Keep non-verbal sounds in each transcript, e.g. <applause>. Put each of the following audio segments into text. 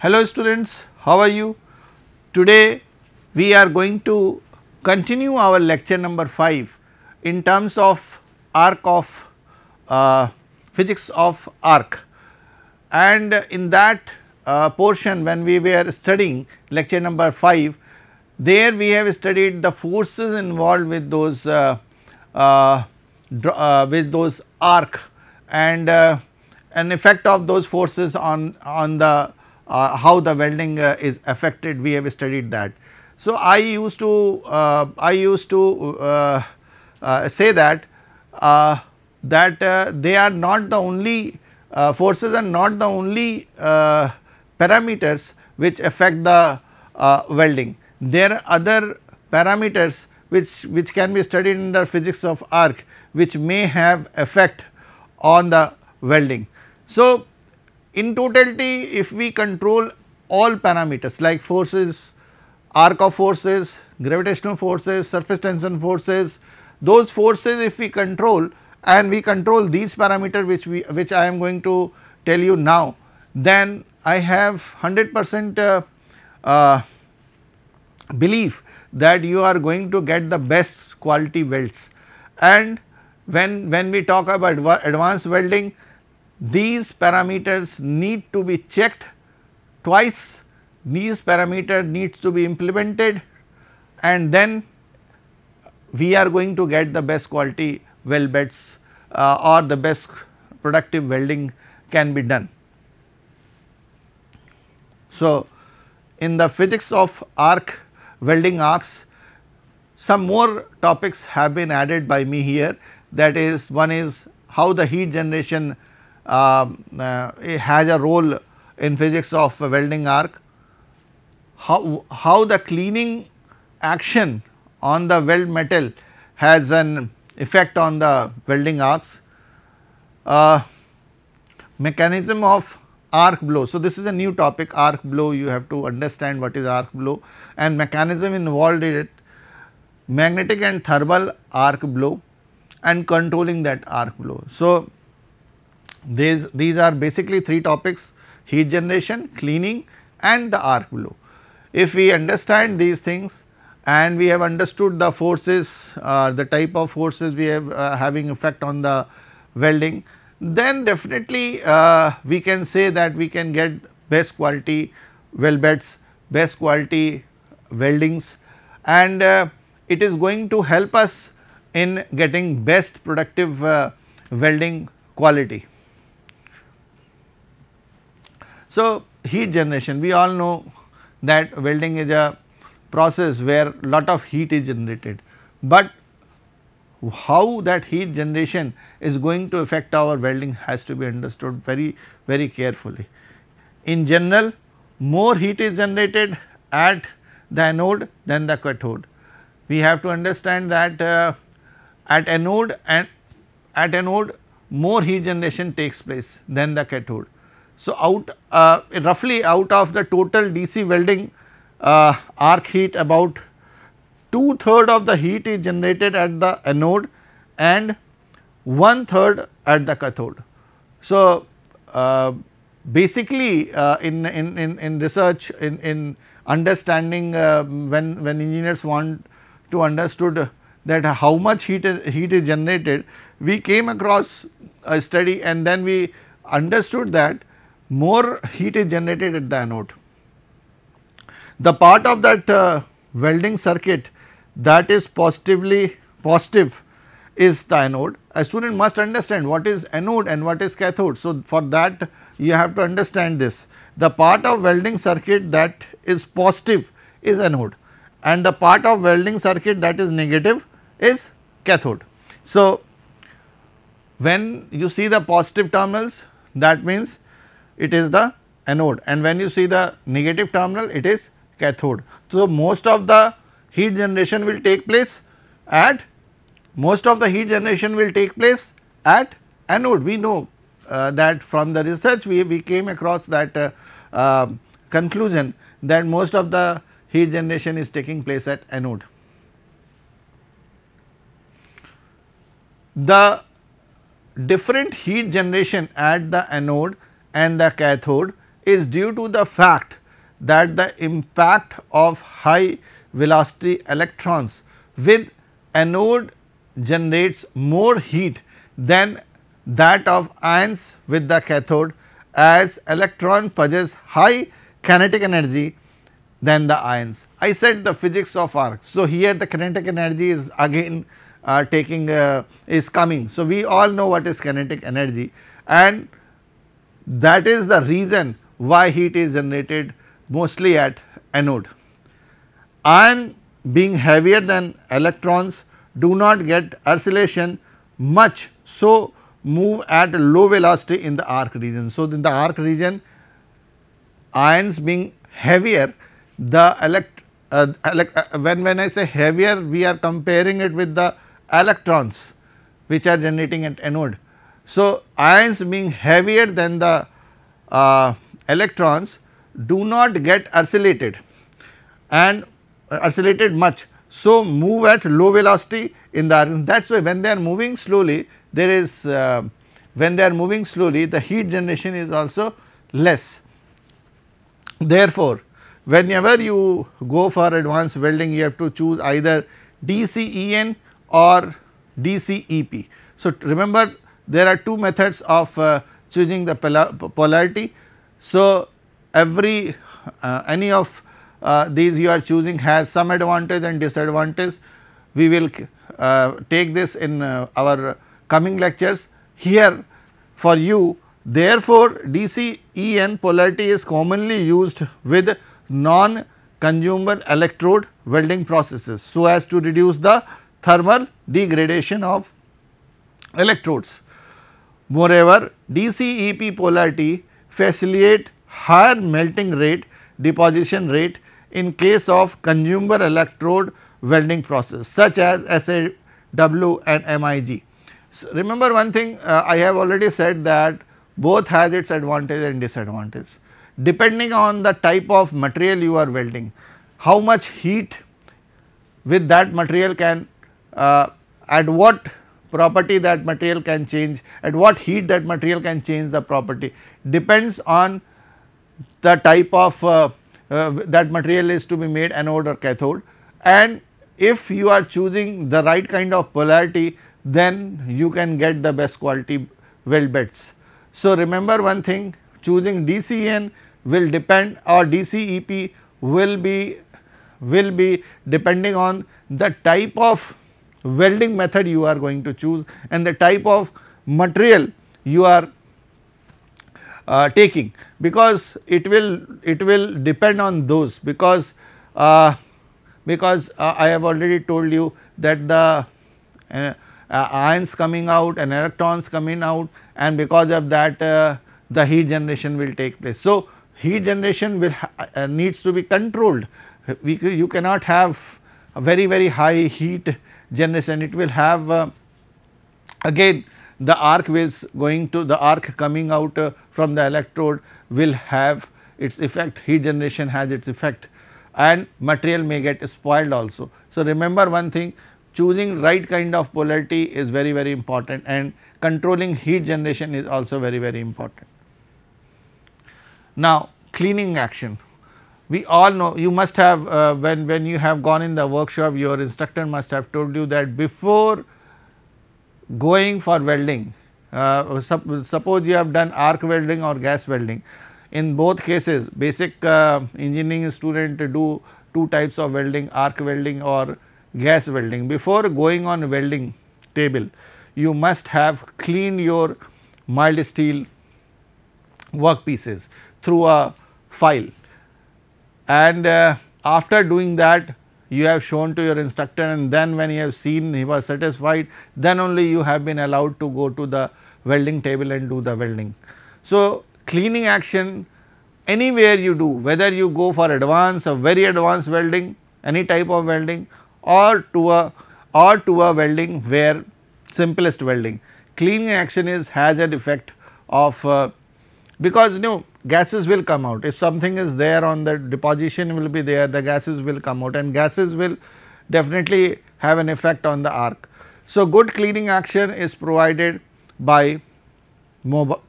Hello students, how are you? Today we are going to continue our lecture number 5 in terms of arc of uh, physics of arc and in that uh, portion when we were studying lecture number 5 there we have studied the forces involved with those uh, uh, uh with those arc and uh, an effect of those forces on on the uh, how the welding uh, is affected we have studied that. So, I used to uh, I used to uh, uh, say that that they are not the only forces and not the only parameters which affect the welding. There are other parameters which which can be studied under physics of arc which may have effect on the welding. So, in totality if we control all parameters like forces, arc of forces, gravitational forces, surface tension forces, those forces if we control and we control these parameters which we which I am going to tell you now then I have 100 percent uh, uh, belief that you are going to get the best quality welds and when when we talk about advanced welding these parameters need to be checked twice, these parameter needs to be implemented and then we are going to get the best quality weld beds uh, or the best productive welding can be done. So, in the physics of arc welding arcs some more topics have been added by me here that is one is how the heat generation um, uh, has a role in physics of welding arc. How, how the cleaning action on the weld metal has an effect on the welding arcs. Uh, mechanism of arc blow. So, this is a new topic arc blow you have to understand what is arc blow and mechanism involved in it magnetic and thermal arc blow and controlling that arc blow. So, these, these are basically three topics heat generation, cleaning and the arc blow. If we understand these things and we have understood the forces, uh, the type of forces we have uh, having effect on the welding, then definitely uh, we can say that we can get best quality weld beds, best quality weldings and uh, it is going to help us in getting best productive uh, welding quality. So, heat generation we all know that welding is a process where lot of heat is generated, but how that heat generation is going to affect our welding has to be understood very very carefully. In general more heat is generated at the anode than the cathode. We have to understand that uh, at anode and at anode more heat generation takes place than the cathode so, out uh, roughly out of the total DC welding uh, arc heat about two third of the heat is generated at the anode and one third at the cathode. So, uh, basically uh, in, in, in, in research in, in understanding uh, when, when engineers want to understood that how much heat, heat is generated, we came across a study and then we understood that more heat is generated at the anode. The part of that uh, welding circuit that is positively positive is the anode. A student must understand what is anode and what is cathode. So, for that you have to understand this. The part of welding circuit that is positive is anode and the part of welding circuit that is negative is cathode. So, when you see the positive terminals that means it is the anode and when you see the negative terminal it is cathode. So, most of the heat generation will take place at most of the heat generation will take place at anode. We know uh, that from the research we, we came across that uh, uh, conclusion that most of the heat generation is taking place at anode. The different heat generation at the anode and the cathode is due to the fact that the impact of high velocity electrons with anode generates more heat than that of ions with the cathode as electron possess high kinetic energy than the ions. I said the physics of arc. So, here the kinetic energy is again uh, taking uh, is coming. So, we all know what is kinetic energy and that is the reason why heat is generated mostly at anode. Iron being heavier than electrons do not get oscillation much so move at low velocity in the arc region. So, in the arc region ions being heavier the elect, uh, elect uh, when when I say heavier we are comparing it with the electrons which are generating at anode so, ions being heavier than the uh, electrons do not get oscillated and uh, oscillated much. So, move at low velocity in the iron that is why when they are moving slowly there is uh, when they are moving slowly the heat generation is also less. Therefore, whenever you go for advanced welding you have to choose either DCEN or DCEP. So, remember there are two methods of uh, choosing the polarity. So, every uh, any of uh, these you are choosing has some advantage and disadvantage. We will uh, take this in uh, our coming lectures. Here for you therefore, DCEN polarity is commonly used with non-consumer electrode welding processes so as to reduce the thermal degradation of electrodes. Moreover, DCEP polarity facilitate higher melting rate deposition rate in case of consumer electrode welding process such as SAW and MIG. So, remember one thing uh, I have already said that both has its advantage and disadvantage depending on the type of material you are welding how much heat with that material can uh, at what property that material can change, at what heat that material can change the property depends on the type of uh, uh, that material is to be made anode or cathode and if you are choosing the right kind of polarity then you can get the best quality weld beds. So, remember one thing choosing DCN will depend or DCEP will be will be depending on the type of welding method you are going to choose and the type of material you are uh, taking because it will it will depend on those because uh, because uh, I have already told you that the uh, uh, ions coming out and electrons coming out and because of that uh, the heat generation will take place. So, heat generation will needs to be controlled we you cannot have a very very high heat generation it will have uh, again the arc waves going to the arc coming out uh, from the electrode will have its effect heat generation has its effect and material may get spoiled also. So, remember one thing choosing right kind of polarity is very very important and controlling heat generation is also very very important. Now cleaning action we all know you must have uh, when, when you have gone in the workshop your instructor must have told you that before going for welding uh, suppose you have done arc welding or gas welding in both cases basic uh, engineering student do two types of welding arc welding or gas welding before going on welding table you must have cleaned your mild steel work pieces through a file and uh, after doing that you have shown to your instructor and then when you have seen he was satisfied then only you have been allowed to go to the welding table and do the welding. So, cleaning action anywhere you do whether you go for advanced or very advanced welding any type of welding or to a or to a welding where simplest welding cleaning action is has an effect of uh, because you know gases will come out. If something is there on the deposition will be there, the gases will come out and gases will definitely have an effect on the arc. So, good cleaning action is provided by mobile,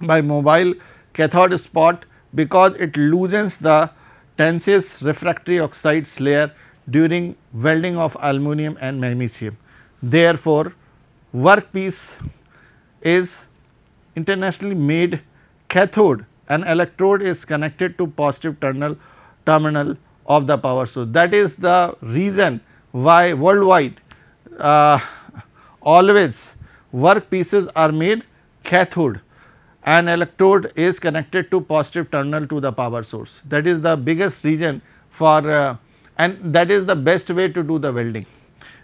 by mobile cathode spot because it loosens the tensile refractory oxides layer during welding of aluminum and magnesium. Therefore, workpiece is internationally made cathode an electrode is connected to positive terminal, terminal of the power source. That is the reason why worldwide uh, always work pieces are made cathode an electrode is connected to positive terminal to the power source. That is the biggest reason for uh, and that is the best way to do the welding.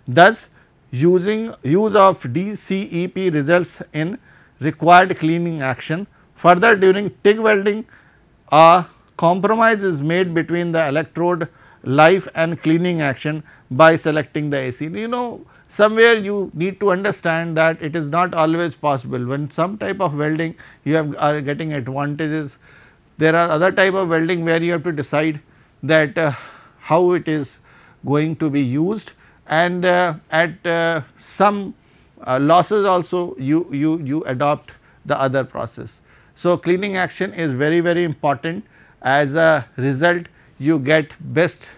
Thus using use of DCEP results in required cleaning action Further during TIG welding a compromise is made between the electrode life and cleaning action by selecting the AC. You know somewhere you need to understand that it is not always possible when some type of welding you have are getting advantages. There are other type of welding where you have to decide that uh, how it is going to be used and uh, at uh, some uh, losses also you, you, you adopt the other process. So, cleaning action is very very important as a result you get best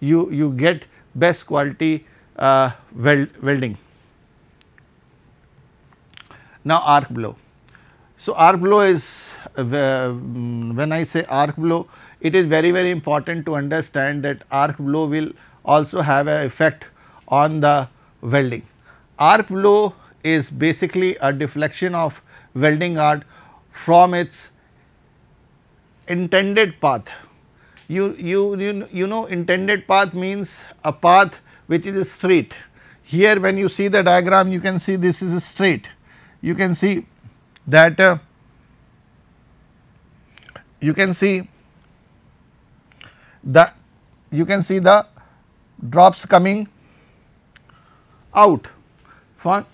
you, you get best quality uh, weld, welding. Now arc blow. So, arc blow is uh, mm, when I say arc blow it is very very important to understand that arc blow will also have an effect on the welding. Arc blow is basically a deflection of welding art from its intended path. You, you, you, you know intended path means a path which is a straight. Here when you see the diagram you can see this is a straight. You can see that uh, you can see the you can see the drops coming out from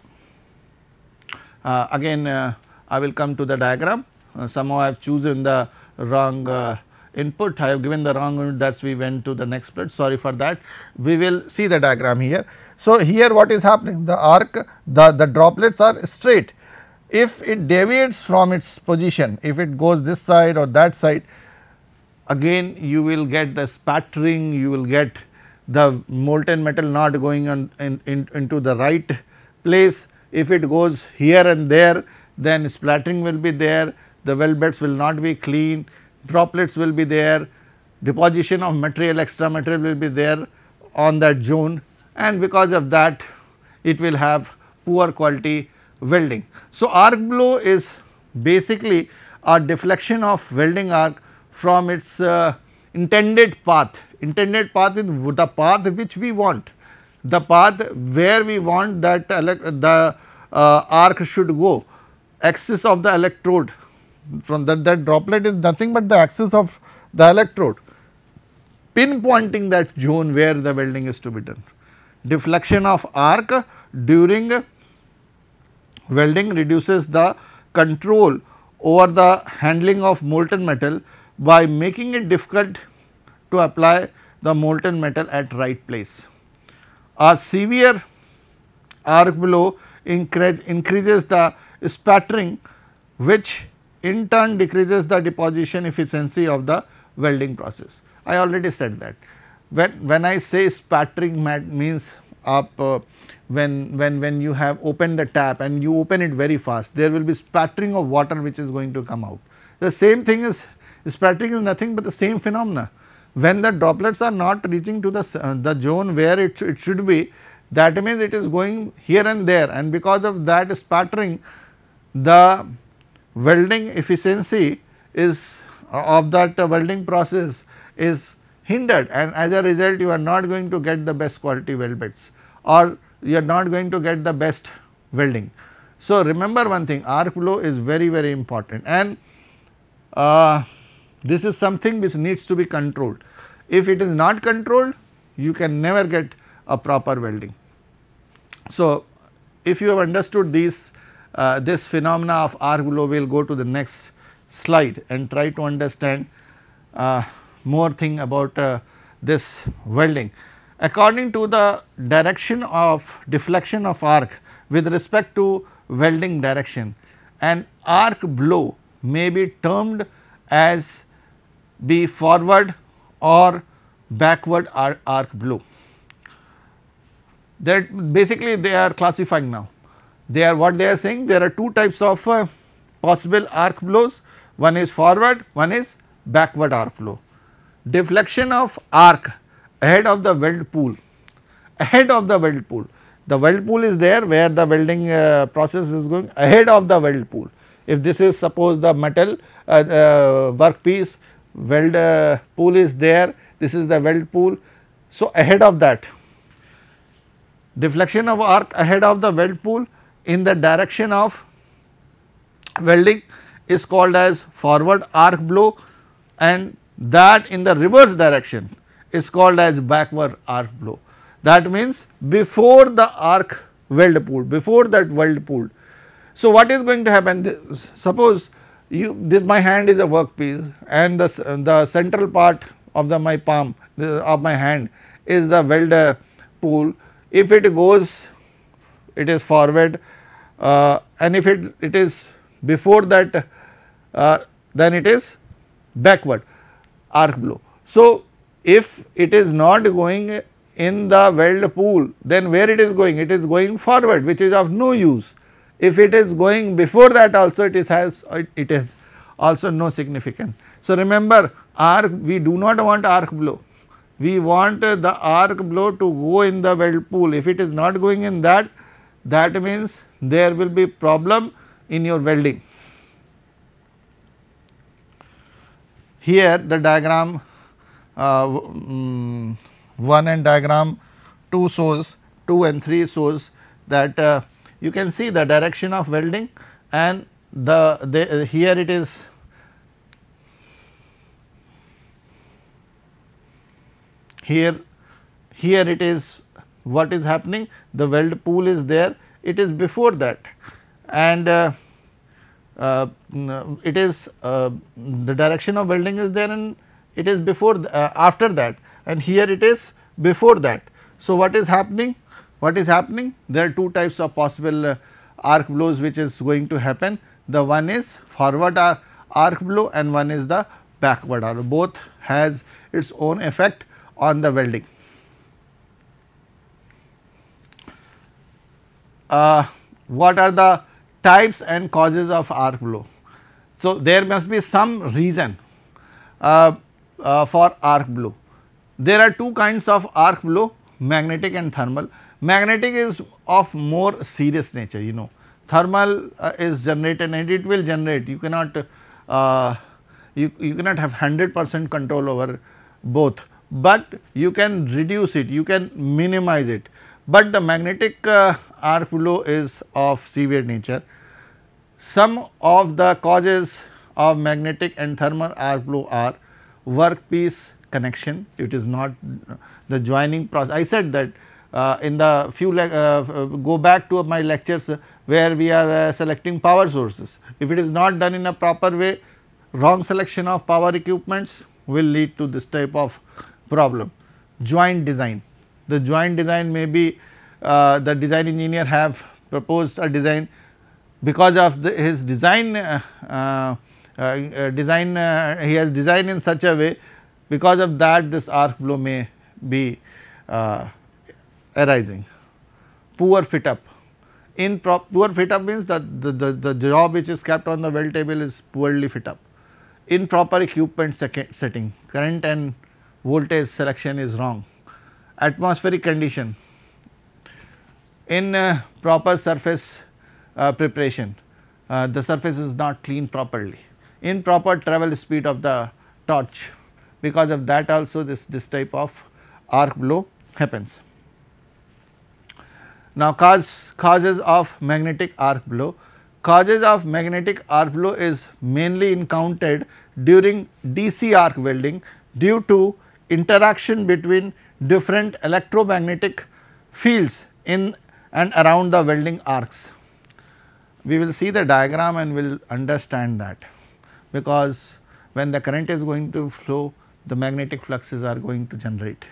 uh, again uh, I will come to the diagram uh, somehow I have chosen the wrong uh, input I have given the wrong input that is we went to the next split sorry for that we will see the diagram here. So, here what is happening the arc the, the droplets are straight if it deviates from its position if it goes this side or that side again you will get the spattering you will get the molten metal not going on in, in, into the right place if it goes here and there then splattering will be there, the well beds will not be clean, droplets will be there, deposition of material extra material will be there on that zone and because of that it will have poor quality welding. So, arc blow is basically a deflection of welding arc from its uh, intended path, intended path is the path which we want, the path where we want that uh, the uh, arc should go axis of the electrode from that, that droplet is nothing but the axis of the electrode pinpointing that zone where the welding is to be done. Deflection of arc during welding reduces the control over the handling of molten metal by making it difficult to apply the molten metal at right place. A severe arc blow increase, increases the spattering which in turn decreases the deposition efficiency of the welding process. I already said that. When, when I say spattering means up uh, when, when, when you have opened the tap and you open it very fast, there will be spattering of water which is going to come out. The same thing is spattering is nothing but the same phenomena. When the droplets are not reaching to the, uh, the zone where it, it should be, that means it is going here and there and because of that spattering the welding efficiency is of that welding process is hindered and as a result you are not going to get the best quality weld bits or you are not going to get the best welding. So, remember one thing arc flow is very very important and uh, this is something which needs to be controlled. If it is not controlled you can never get a proper welding. So, if you have understood these uh, this phenomena of arc blow will go to the next slide and try to understand uh, more thing about uh, this welding. According to the direction of deflection of arc with respect to welding direction, an arc blow may be termed as be forward or backward arc blow. That basically they are classifying now they are what they are saying there are two types of uh, possible arc blows one is forward one is backward arc blow. Deflection of arc ahead of the weld pool ahead of the weld pool the weld pool is there where the welding uh, process is going ahead of the weld pool. If this is suppose the metal uh, uh, workpiece weld uh, pool is there this is the weld pool. So, ahead of that deflection of arc ahead of the weld pool in the direction of welding is called as forward arc blow and that in the reverse direction is called as backward arc blow. That means before the arc weld pulled, before that weld pulled. So, what is going to happen? Suppose you this my hand is a workpiece and the, the central part of the my palm of my hand is the welder pool. If it goes it is forward uh, and if it, it is before that uh, then it is backward arc blow. So, if it is not going in the weld pool then where it is going? It is going forward which is of no use. If it is going before that also it is has it is also no significance. So, remember arc we do not want arc blow we want the arc blow to go in the weld pool if it is not going in that that means there will be problem in your welding. Here the diagram uh, um, 1 and diagram 2 shows 2 and 3 shows that uh, you can see the direction of welding and the, the uh, here it is here here it is what is happening the weld pool is there it is before that and uh, uh, it is uh, the direction of welding is there and it is before uh, after that and here it is before that. So, what is happening? What is happening? There are two types of possible uh, arc blows which is going to happen. The one is forward arc, arc blow and one is the backward arc. Both has its own effect on the welding. uh, what are the types and causes of arc blow. So, there must be some reason uh, uh, for arc blow. There are two kinds of arc blow magnetic and thermal. Magnetic is of more serious nature you know thermal uh, is generated and it will generate you cannot uh, you, you cannot have 100 percent control over both, but you can reduce it you can minimize it. But the magnetic uh, flow is of severe nature. Some of the causes of magnetic and thermal flow are workpiece connection, it is not the joining process. I said that uh, in the few uh, go back to my lectures where we are uh, selecting power sources. If it is not done in a proper way, wrong selection of power equipments will lead to this type of problem. Joint design, the joint design may be uh, the design engineer have proposed a design because of the, his design uh, uh, uh, uh design he has designed in such a way because of that this arc blow may be arising poor fit up in poor fit up means that the, the, the job which is kept on the weld table is poorly fit up. Improper equipment setting, current and voltage selection is wrong. Atmospheric condition, in uh, proper surface uh, preparation, uh, the surface is not cleaned properly. In proper travel speed of the torch, because of that also this, this type of arc blow happens. Now, cause, causes of magnetic arc blow. Causes of magnetic arc blow is mainly encountered during DC arc welding due to interaction between different electromagnetic fields in and around the welding arcs. We will see the diagram and we will understand that because when the current is going to flow the magnetic fluxes are going to generate.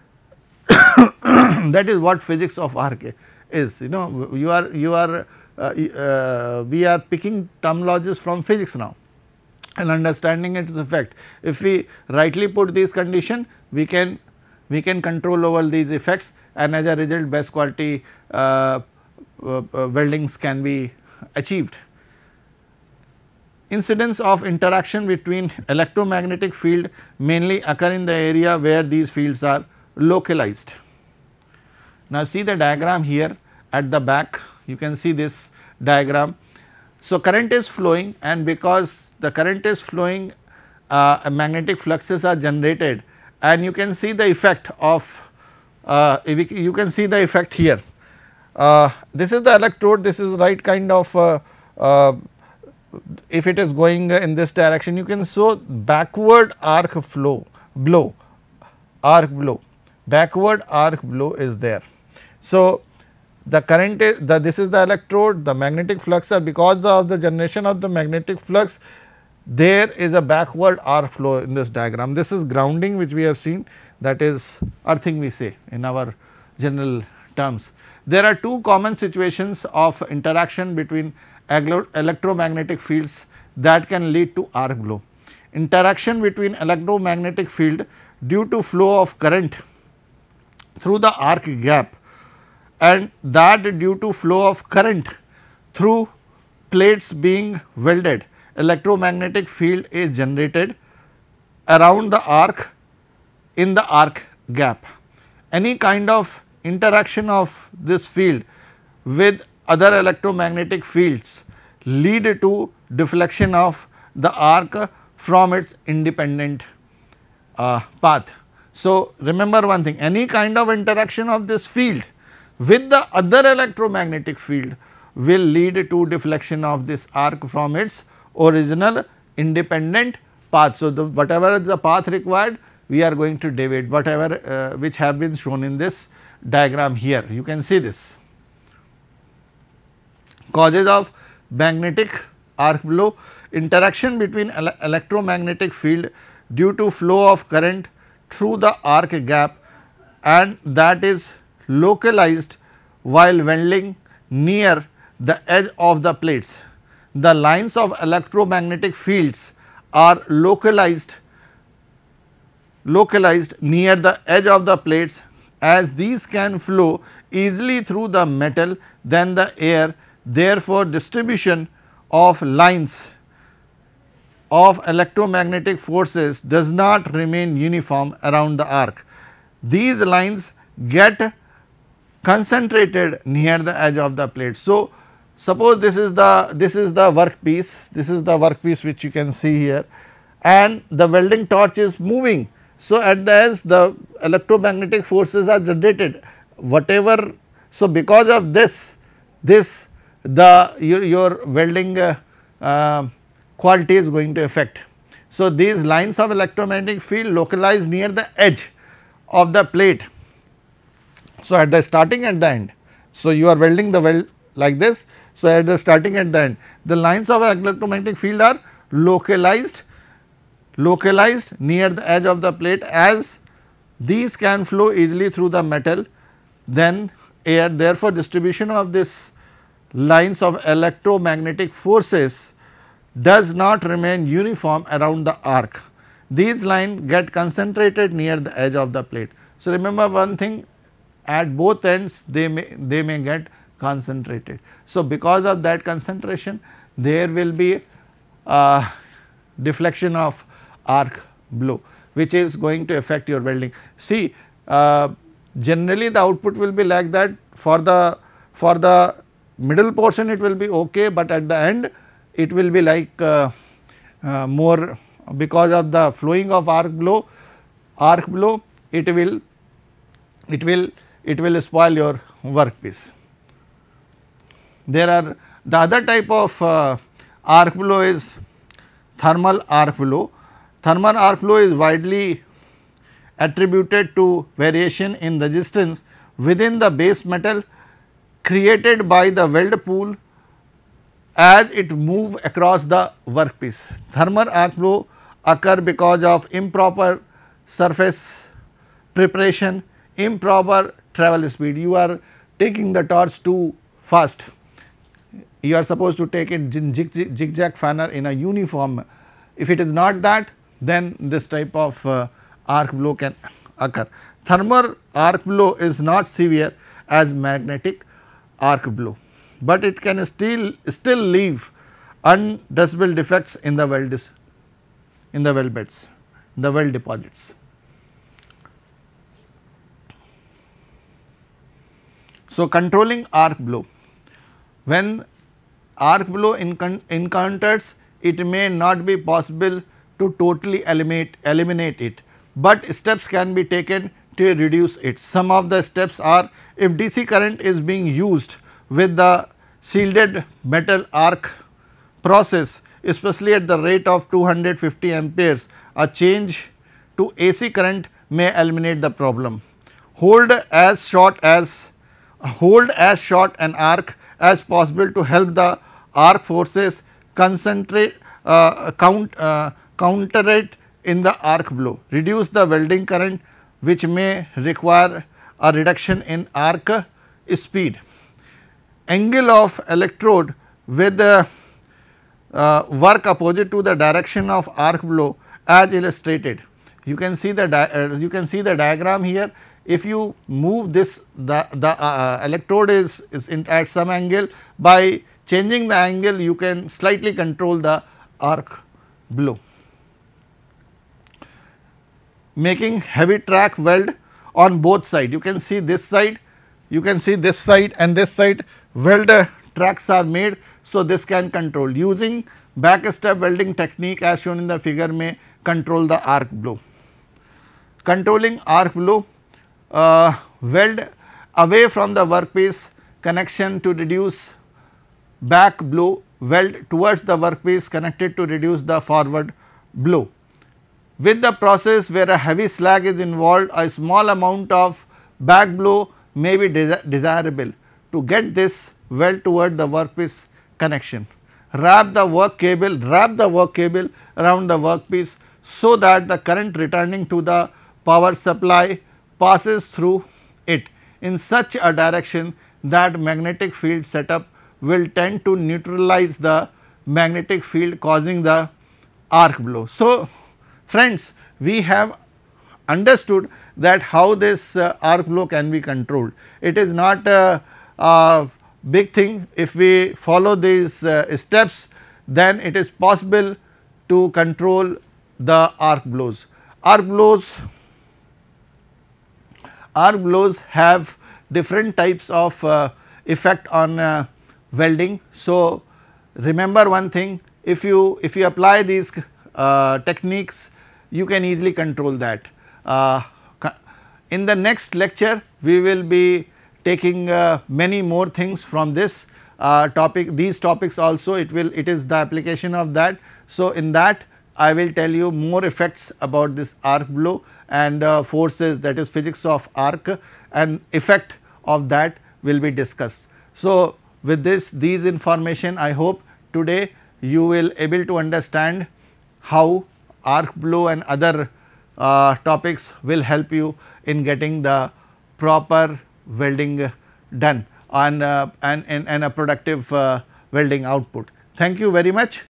<coughs> that is what physics of arc is you know you are you are uh, uh, we are picking terminologies from physics now and understanding its effect. If we rightly put these condition we can we can control over these effects and as a result best quality uh, uh, uh, weldings can be achieved. Incidence of interaction between electromagnetic field mainly occur in the area where these fields are localized. Now see the diagram here at the back you can see this diagram. So current is flowing and because the current is flowing uh, magnetic fluxes are generated and you can see the effect of uh, you can see the effect here. Uh, this is the electrode, this is right kind of uh, uh, if it is going in this direction you can show backward arc flow blow arc blow backward arc blow is there. So, the current is the this is the electrode the magnetic flux are because of the generation of the magnetic flux there is a backward arc flow in this diagram. This is grounding which we have seen that is earthing we say in our general terms. There are two common situations of interaction between electromagnetic fields that can lead to arc glow. Interaction between electromagnetic field due to flow of current through the arc gap and that due to flow of current through plates being welded electromagnetic field is generated around the arc in the arc gap. Any kind of interaction of this field with other electromagnetic fields lead to deflection of the arc from its independent uh, path. So, remember one thing any kind of interaction of this field with the other electromagnetic field will lead to deflection of this arc from its original independent path. So, the whatever is the path required we are going to debate whatever uh, which have been shown in this diagram here you can see this. Causes of magnetic arc blow interaction between ele electromagnetic field due to flow of current through the arc gap and that is localized while welding near the edge of the plates. The lines of electromagnetic fields are localized localized near the edge of the plates as these can flow easily through the metal than the air therefore distribution of lines of electromagnetic forces does not remain uniform around the arc. These lines get concentrated near the edge of the plate. So, suppose this is the this is the workpiece, this is the workpiece which you can see here and the welding torch is moving so, at the ends the electromagnetic forces are generated whatever. So, because of this, this the your, your welding uh, uh, quality is going to affect. So, these lines of electromagnetic field localize near the edge of the plate. So, at the starting and the end. So, you are welding the weld like this. So, at the starting and the end, the lines of electromagnetic field are localized localized near the edge of the plate as these can flow easily through the metal then air therefore distribution of this lines of electromagnetic forces does not remain uniform around the arc these lines get concentrated near the edge of the plate so remember one thing at both ends they may they may get concentrated so because of that concentration there will be uh, deflection of arc blow which is going to affect your welding. See uh, generally the output will be like that for the for the middle portion it will be okay but at the end it will be like uh, uh, more because of the flowing of arc blow arc blow it will it will it will spoil your workpiece. There are the other type of uh, arc blow is thermal arc blow Thermal R flow is widely attributed to variation in resistance within the base metal created by the weld pool as it move across the workpiece. Thermal arc flow occur because of improper surface preparation, improper travel speed. You are taking the torch too fast. You are supposed to take it in zigzag, fanner in a uniform. If it is not that, then this type of uh, arc blow can occur. Thermal arc blow is not severe as magnetic arc blow, but it can still still leave undressable defects in the weld in the weld beds, the weld deposits. So, controlling arc blow, when arc blow encounters it may not be possible to totally eliminate, eliminate it, but steps can be taken to reduce it. Some of the steps are if DC current is being used with the shielded metal arc process especially at the rate of 250 amperes a change to AC current may eliminate the problem. Hold as short as hold as short an arc as possible to help the arc forces concentrate uh, count uh, counter it in the arc blow, reduce the welding current which may require a reduction in arc speed. Angle of electrode with the uh, work opposite to the direction of arc blow as illustrated. You can see the uh, you can see the diagram here. If you move this the, the uh, uh electrode is, is at some angle by changing the angle you can slightly control the arc blow making heavy track weld on both side. You can see this side, you can see this side and this side weld tracks are made. So, this can control using back step welding technique as shown in the figure may control the arc blow. Controlling arc blow uh, weld away from the workpiece connection to reduce back blow weld towards the workpiece connected to reduce the forward blow with the process where a heavy slag is involved a small amount of back blow may be desi desirable to get this well toward the workpiece connection. Wrap the work cable, wrap the work cable around the workpiece so that the current returning to the power supply passes through it in such a direction that magnetic field setup will tend to neutralize the magnetic field causing the arc blow. So, Friends, we have understood that how this uh, arc flow can be controlled. It is not a, a big thing if we follow these uh, steps then it is possible to control the arc blows. Arc blows, arc blows have different types of uh, effect on uh, welding. So, remember one thing if you if you apply these uh, techniques you can easily control that. Uh, in the next lecture we will be taking uh, many more things from this uh, topic these topics also it will it is the application of that. So, in that I will tell you more effects about this arc blow and uh, forces that is physics of arc and effect of that will be discussed. So, with this these information I hope today you will able to understand how arc blue and other uh, topics will help you in getting the proper welding done and, uh, and, and, and, a productive uh, welding output. Thank you very much.